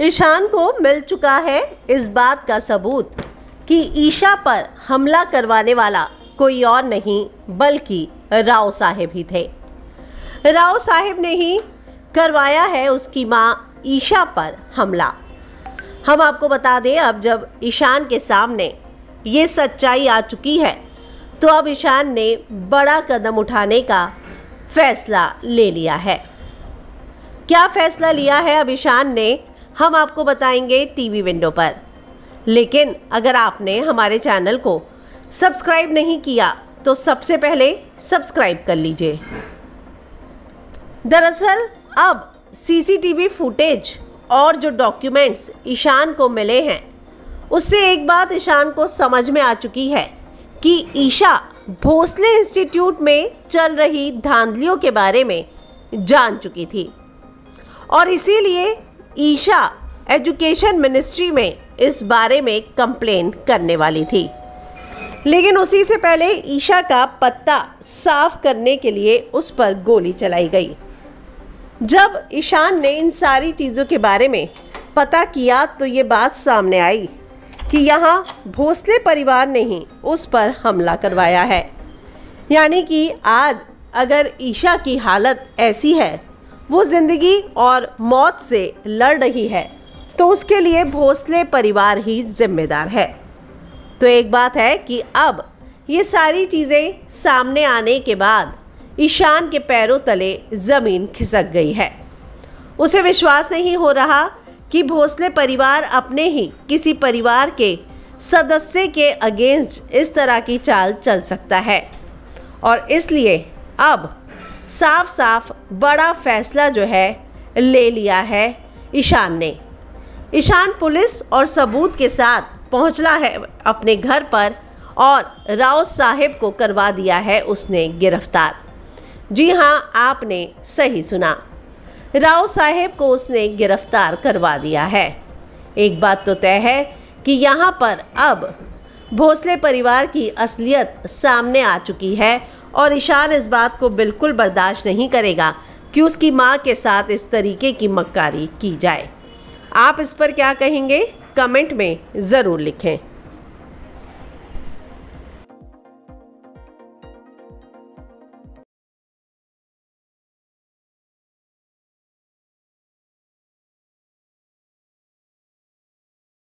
ईशान को मिल चुका है इस बात का सबूत कि ईशा पर हमला करवाने वाला कोई और नहीं बल्कि राव साहेब ही थे राव साहेब ने ही करवाया है उसकी माँ ईशा पर हमला हम आपको बता दें अब जब ईशान के सामने ये सच्चाई आ चुकी है तो अब ईशान ने बड़ा कदम उठाने का फैसला ले लिया है क्या फैसला लिया है अब ईशान ने हम आपको बताएंगे टीवी विंडो पर लेकिन अगर आपने हमारे चैनल को सब्सक्राइब नहीं किया तो सबसे पहले सब्सक्राइब कर लीजिए दरअसल अब सीसीटीवी फुटेज और जो डॉक्यूमेंट्स ईशान को मिले हैं उससे एक बात ईशान को समझ में आ चुकी है कि ईशा भोसले इंस्टीट्यूट में चल रही धांधलियों के बारे में जान चुकी थी और इसीलिए ईशा एजुकेशन मिनिस्ट्री में इस बारे में कंप्लेन करने वाली थी लेकिन उसी से पहले ईशा का पत्ता साफ करने के लिए उस पर गोली चलाई गई जब ईशान ने इन सारी चीज़ों के बारे में पता किया तो ये बात सामने आई कि यहाँ भोसले परिवार ने ही उस पर हमला करवाया है यानी कि आज अगर ईशा की हालत ऐसी है वो ज़िंदगी और मौत से लड़ रही है तो उसके लिए भोसले परिवार ही जिम्मेदार है तो एक बात है कि अब ये सारी चीज़ें सामने आने के बाद ईशान के पैरों तले ज़मीन खिसक गई है उसे विश्वास नहीं हो रहा कि भोसले परिवार अपने ही किसी परिवार के सदस्य के अगेंस्ट इस तरह की चाल चल सकता है और इसलिए अब साफ साफ बड़ा फैसला जो है ले लिया है ईशान ने ईशान पुलिस और सबूत के साथ पहुंचला है अपने घर पर और राव साहब को करवा दिया है उसने गिरफ्तार जी हाँ आपने सही सुना राव साहेब को उसने गिरफ्तार करवा दिया है एक बात तो तय है कि यहाँ पर अब भोसले परिवार की असलियत सामने आ चुकी है और ईशान इस बात को बिल्कुल बर्दाश्त नहीं करेगा कि उसकी माँ के साथ इस तरीके की मक्कारी की जाए आप इस पर क्या कहेंगे कमेंट में ज़रूर लिखें